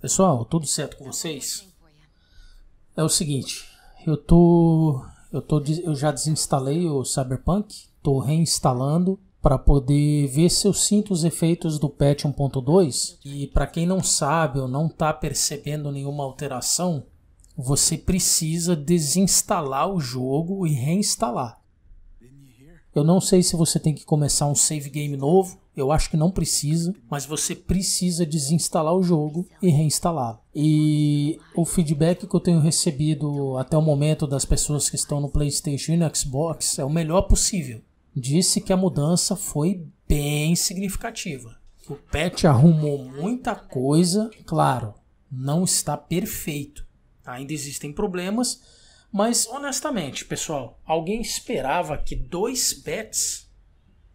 Pessoal, tudo certo com vocês? É o seguinte, eu tô eu tô eu já desinstalei o Cyberpunk, tô reinstalando para poder ver se eu sinto os efeitos do patch 1.2 e para quem não sabe ou não está percebendo nenhuma alteração, você precisa desinstalar o jogo e reinstalar. Eu não sei se você tem que começar um save game novo, eu acho que não precisa, mas você precisa desinstalar o jogo e reinstalar. E o feedback que eu tenho recebido até o momento das pessoas que estão no PlayStation e no Xbox é o melhor possível. Disse que a mudança foi bem significativa. O patch arrumou muita coisa, claro, não está perfeito. Ainda existem problemas, mas honestamente, pessoal, alguém esperava que dois pets,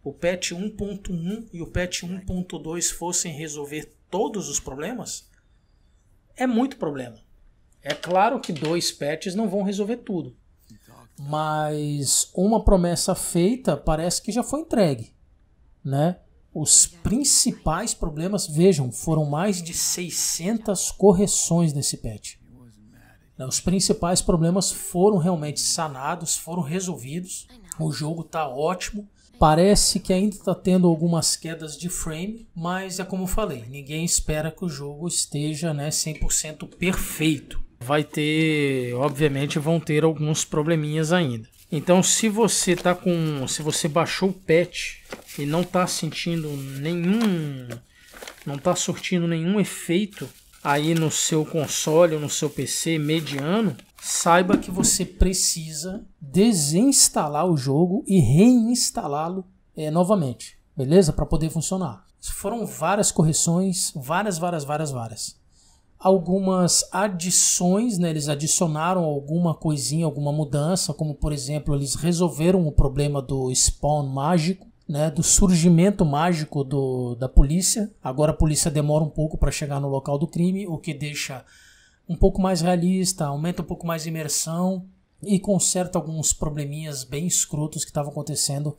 o pet 1.1 e o pet 1.2 fossem resolver todos os problemas? É muito problema. É claro que dois pets não vão resolver tudo. Mas uma promessa feita parece que já foi entregue, né? Os principais problemas, vejam, foram mais de 600 correções nesse patch. Né? Os principais problemas foram realmente sanados, foram resolvidos. O jogo está ótimo. Parece que ainda está tendo algumas quedas de frame, mas é como eu falei, ninguém espera que o jogo esteja né, 100% perfeito. Vai ter, obviamente, vão ter alguns probleminhas ainda. Então, se você tá com, se você baixou o patch e não está sentindo nenhum, não está surtindo nenhum efeito aí no seu console ou no seu PC mediano, saiba que você precisa desinstalar o jogo e reinstalá-lo é, novamente, beleza? Para poder funcionar. Foram várias correções, várias, várias, várias, várias. Algumas adições, né? eles adicionaram alguma coisinha, alguma mudança, como por exemplo, eles resolveram o problema do spawn mágico né, do surgimento mágico do, da polícia. Agora a polícia demora um pouco para chegar no local do crime, o que deixa um pouco mais realista, aumenta um pouco mais a imersão e conserta alguns probleminhas bem escrotos que estavam acontecendo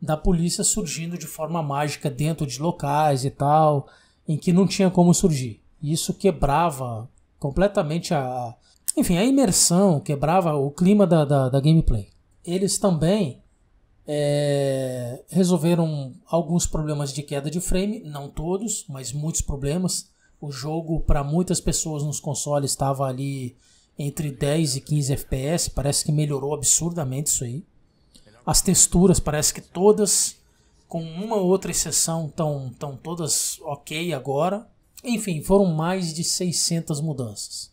da polícia surgindo de forma mágica dentro de locais e tal, em que não tinha como surgir. Isso quebrava completamente a, enfim, a imersão, quebrava o clima da, da, da gameplay. Eles também é, resolveram alguns problemas de queda de frame, não todos, mas muitos problemas. O jogo, para muitas pessoas nos consoles, estava ali entre 10 e 15 FPS. Parece que melhorou absurdamente isso aí. As texturas, parece que todas, com uma ou outra exceção, estão todas ok agora. Enfim, foram mais de 600 mudanças,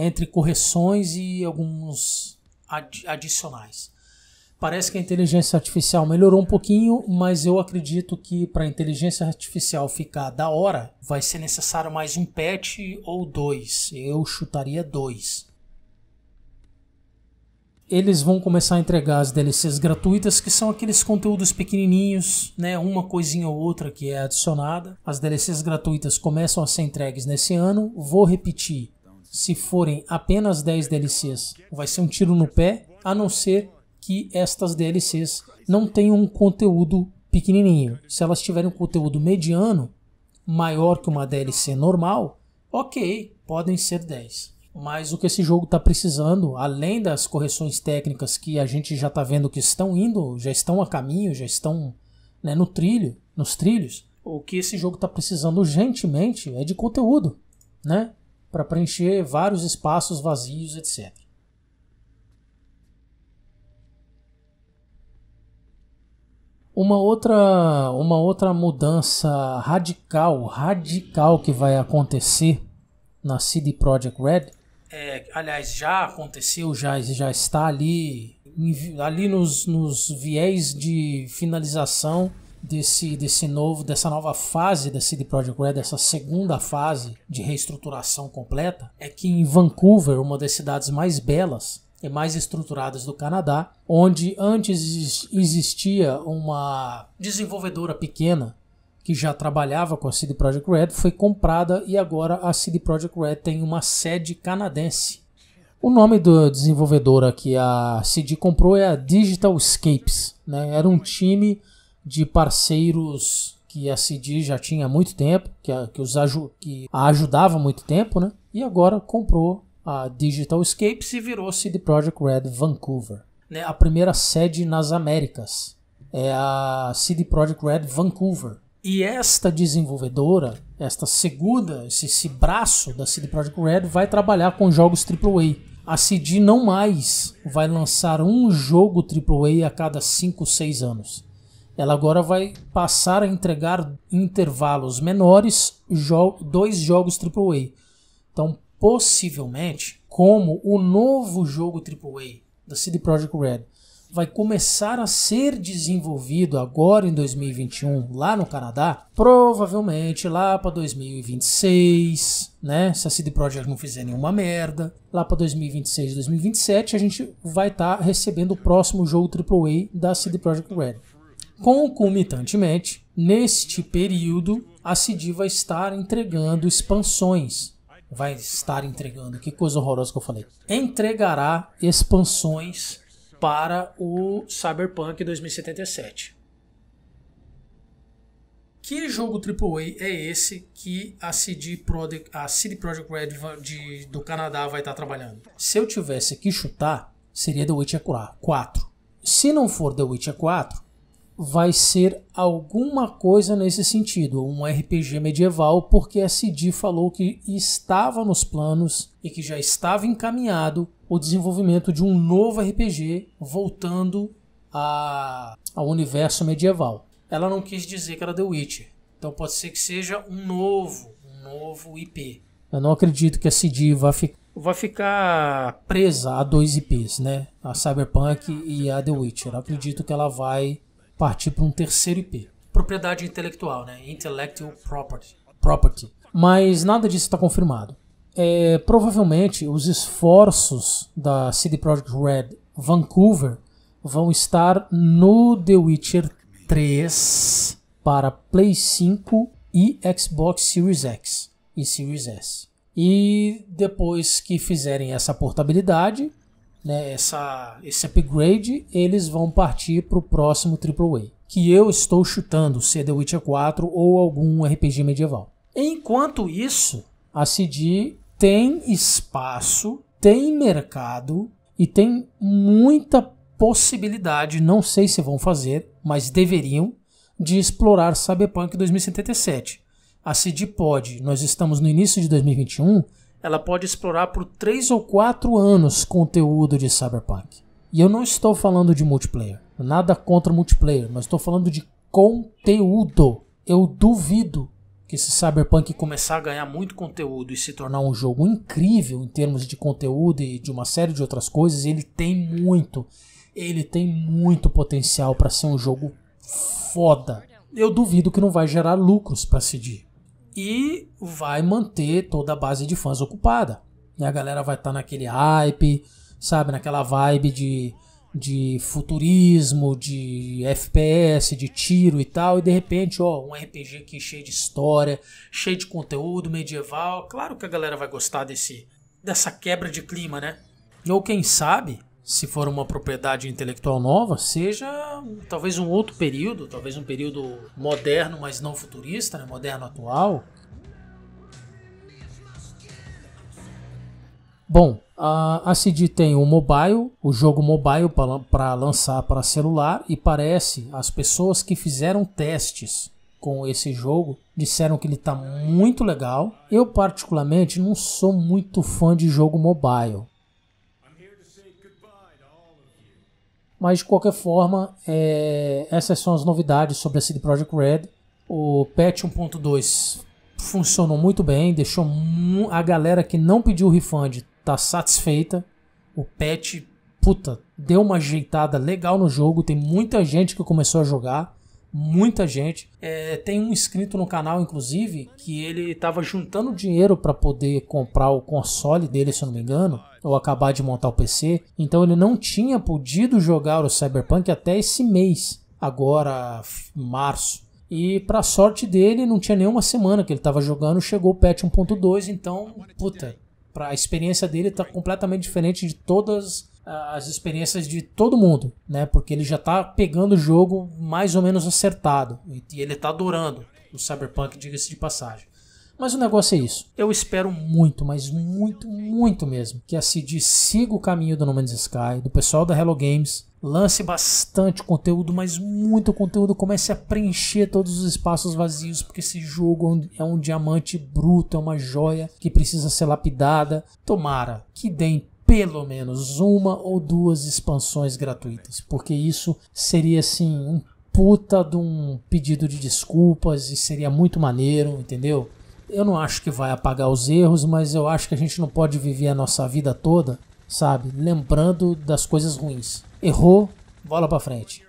entre correções e alguns adicionais. Parece que a inteligência artificial melhorou um pouquinho, mas eu acredito que para a inteligência artificial ficar da hora, vai ser necessário mais um patch ou dois. Eu chutaria dois. Eles vão começar a entregar as DLCs gratuitas, que são aqueles conteúdos pequenininhos, né, uma coisinha ou outra que é adicionada. As DLCs gratuitas começam a ser entregues nesse ano. Vou repetir, se forem apenas 10 DLCs, vai ser um tiro no pé, a não ser que estas DLCs não tenham um conteúdo pequenininho. Se elas tiverem um conteúdo mediano, maior que uma DLC normal, ok, podem ser 10. Mas o que esse jogo está precisando, além das correções técnicas que a gente já está vendo que estão indo, já estão a caminho, já estão né, no trilho, nos trilhos, o que esse jogo está precisando urgentemente é de conteúdo, né? Para preencher vários espaços vazios, etc. Uma outra, uma outra mudança radical, radical que vai acontecer na CD Projekt Red, é, aliás, já aconteceu, já, já está ali, ali nos, nos viés de finalização desse, desse novo, dessa nova fase da CD Projekt Red, dessa segunda fase de reestruturação completa, é que em Vancouver, uma das cidades mais belas, é mais estruturadas do Canadá, onde antes existia uma desenvolvedora pequena que já trabalhava com a CD Projekt Red, foi comprada e agora a CD Projekt Red tem uma sede canadense. O nome da desenvolvedora que a CD comprou é a Digital Escapes. Né? Era um time de parceiros que a CD já tinha há muito tempo, que, a, que os aju que a ajudava há muito tempo, né? e agora comprou a Digital Escape se virou CD Projekt Red Vancouver. Né? A primeira sede nas Américas é a CD Projekt Red Vancouver. E esta desenvolvedora, esta segunda, esse, esse braço da CD Projekt Red vai trabalhar com jogos AAA. A CD não mais vai lançar um jogo AAA a cada 5, 6 anos. Ela agora vai passar a entregar em intervalos menores jo dois jogos AAA. Então, possivelmente como o novo jogo AAA da CD Projekt Red vai começar a ser desenvolvido agora em 2021 lá no Canadá, provavelmente lá para 2026, né? Se a CD Projekt não fizer nenhuma merda, lá para 2026, 2027 a gente vai estar tá recebendo o próximo jogo AAA da CD Projekt Red. Concomitantemente, neste período, a CD vai estar entregando expansões vai estar entregando. Que coisa horrorosa que eu falei. Entregará expansões para o Cyberpunk 2077. Que jogo AAA é esse que a CD Projekt, a CD Projekt Red de, do Canadá vai estar trabalhando? Se eu tivesse que chutar, seria The Witcher 4. Se não for The Witcher 4, vai ser alguma coisa nesse sentido, um RPG medieval, porque a CD falou que estava nos planos e que já estava encaminhado o desenvolvimento de um novo RPG voltando a, ao universo medieval. Ela não quis dizer que era The Witcher, então pode ser que seja um novo, um novo IP. Eu não acredito que a CD vá, ficar. Vai ficar presa a dois IPs, né? A Cyberpunk e a The Witcher. Eu acredito que ela vai partir para um terceiro IP. Propriedade intelectual, né? Intellectual property. property. Mas nada disso está confirmado. É, provavelmente os esforços da CD Projekt Red Vancouver vão estar no The Witcher 3 para Play 5 e Xbox Series X e Series S. E depois que fizerem essa portabilidade, né, essa, esse upgrade, eles vão partir para o próximo AAA, que eu estou chutando ser The Witcher 4 ou algum RPG medieval. Enquanto isso, a CD tem espaço, tem mercado e tem muita possibilidade, não sei se vão fazer, mas deveriam, de explorar Cyberpunk 2077. A CD pode, nós estamos no início de 2021, ela pode explorar por 3 ou 4 anos conteúdo de Cyberpunk. E eu não estou falando de multiplayer, nada contra multiplayer, mas estou falando de conteúdo. Eu duvido que se Cyberpunk começar a ganhar muito conteúdo e se tornar um jogo incrível em termos de conteúdo e de uma série de outras coisas, ele tem muito, ele tem muito potencial para ser um jogo foda. Eu duvido que não vai gerar lucros para CD e vai manter toda a base de fãs ocupada. E a galera vai estar tá naquele hype, sabe, naquela vibe de, de futurismo, de FPS, de tiro e tal, e de repente, ó, um RPG aqui cheio de história, cheio de conteúdo medieval. Claro que a galera vai gostar desse dessa quebra de clima, né? Ou quem sabe, se for uma propriedade intelectual nova, seja talvez um outro período, talvez um período moderno, mas não futurista, né? moderno atual. Bom, a, CD tem o mobile, o jogo mobile para lançar para celular, e parece as pessoas que fizeram testes com esse jogo disseram que ele está muito legal. Eu, particularmente, não sou muito fã de jogo mobile. Mas de qualquer forma, é, essas são as novidades sobre a CD Projekt Red. O patch 1.2 funcionou muito bem, deixou a galera que não pediu o refund tá satisfeita. O patch, puta, deu uma ajeitada legal no jogo. Tem muita gente que começou a jogar muita gente. É, tem um inscrito no canal, inclusive, que ele estava juntando dinheiro para poder comprar o console dele, se eu não me engano, ou acabar de montar o PC. Então ele não tinha podido jogar o Cyberpunk até esse mês, agora março. E para sorte dele, não tinha nenhuma semana que ele estava jogando, chegou o patch 1.2, então, puta, para a experiência dele tá completamente diferente de todas as experiências de todo mundo, né? Porque ele já tá pegando o jogo mais ou menos acertado. E ele tá adorando o Cyberpunk, diga-se de passagem. Mas o negócio é isso. Eu espero muito, mas muito, muito mesmo, que a CD siga o caminho do No Man's Sky, do pessoal da Hello Games, lance bastante conteúdo, mas muito conteúdo, comece a preencher todos os espaços vazios, porque esse jogo é um é diamante bruto, é uma joia que precisa ser lapidada. Tomara que deem pelo menos uma ou duas expansões gratuitas, porque isso seria assim um puta de um pedido de desculpas e seria muito maneiro, entendeu? Eu não acho que vai apagar os erros, mas eu acho que a gente não pode viver a nossa vida toda, sabe, lembrando das coisas ruins. Errou, bola para frente.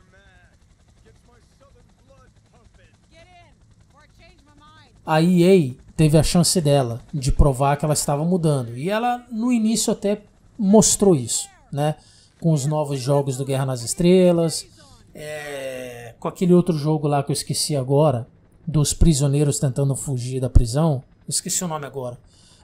A EA teve a chance dela de provar que ela estava mudando. E ela, no início, até mostrou isso, né? Com os novos jogos do Guerra nas Estrelas, é, com aquele outro jogo lá que eu esqueci agora, dos prisioneiros tentando fugir da prisão. Esqueci o nome agora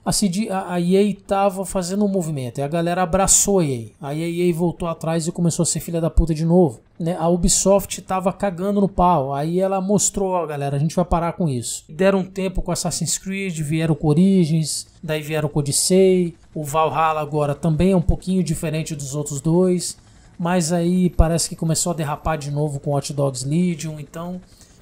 a, CD, a, a EA tava fazendo um movimento, e a galera abraçou a EA. Aí a EA voltou atrás e começou a ser filha da puta de novo. Né? A Ubisoft tava cagando no pau. Aí ela mostrou, ó, galera, a gente vai parar com isso. Deram um tempo com Assassin's Creed, vieram com Origins, daí vieram com Odyssey. O Valhalla agora também é um pouquinho diferente dos outros dois. Mas aí parece que começou a derrapar de novo com Hot Dogs Legion, então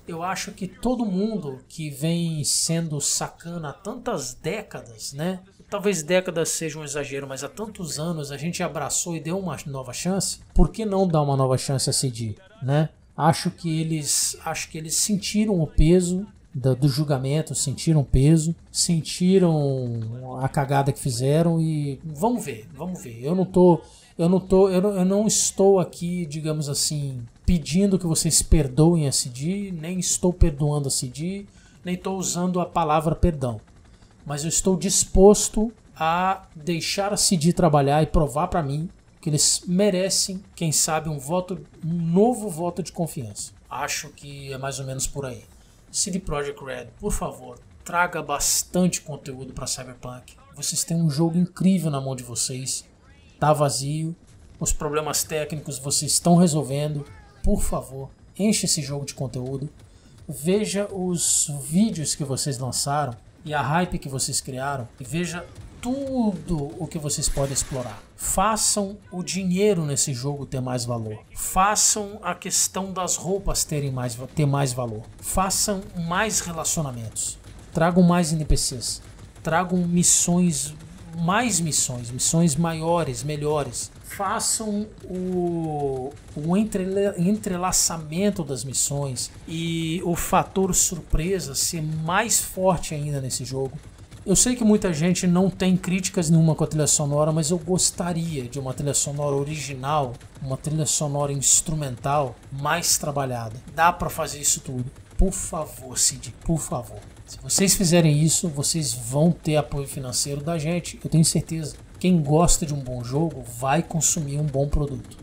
eu acho que todo mundo que vem sendo sacana há tantas décadas, né? Talvez décadas seja um exagero, mas há tantos anos a gente abraçou e deu uma nova chance. Por que não dar uma nova chance a CD, né? Acho que eles, acho que eles sentiram o peso do, do julgamento, sentiram o peso, sentiram a cagada que fizeram e vamos ver, vamos ver. Eu não tô, eu não tô, eu não, eu não estou aqui, digamos assim, pedindo que vocês perdoem a CD, nem estou perdoando a CD, nem estou usando a palavra perdão. Mas eu estou disposto a deixar a CD trabalhar e provar para mim que eles merecem, quem sabe, um voto, um novo voto de confiança. Acho que é mais ou menos por aí. CD Projekt Red, por favor, traga bastante conteúdo para Cyberpunk. Vocês têm um jogo incrível na mão de vocês. Tá vazio, os problemas técnicos vocês estão resolvendo por favor, enche esse jogo de conteúdo, veja os vídeos que vocês lançaram e a hype que vocês criaram e veja tudo o que vocês podem explorar. Façam o dinheiro nesse jogo ter mais valor. Façam a questão das roupas terem mais, ter mais valor. Façam mais relacionamentos. Tragam mais NPCs. Tragam missões, mais missões, missões maiores, melhores façam o, o entrelaçamento das missões e o fator surpresa ser mais forte ainda nesse jogo. Eu sei que muita gente não tem críticas nenhuma com a trilha sonora, mas eu gostaria de uma trilha sonora original, uma trilha sonora instrumental mais trabalhada. Dá para fazer isso tudo. Por favor, Cid, por favor. Se vocês fizerem isso, vocês vão ter apoio financeiro da gente, eu tenho certeza. Quem gosta de um bom jogo vai consumir um bom produto.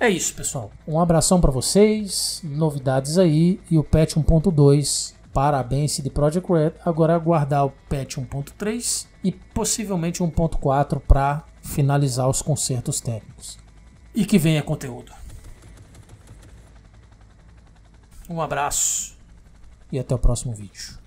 É isso, pessoal. Um abração para vocês, novidades aí e o patch 1.2. Parabéns de Project Red. Agora aguardar o patch 1.3 e possivelmente 1.4 para finalizar os concertos técnicos. E que venha conteúdo. Um abraço e até o próximo vídeo.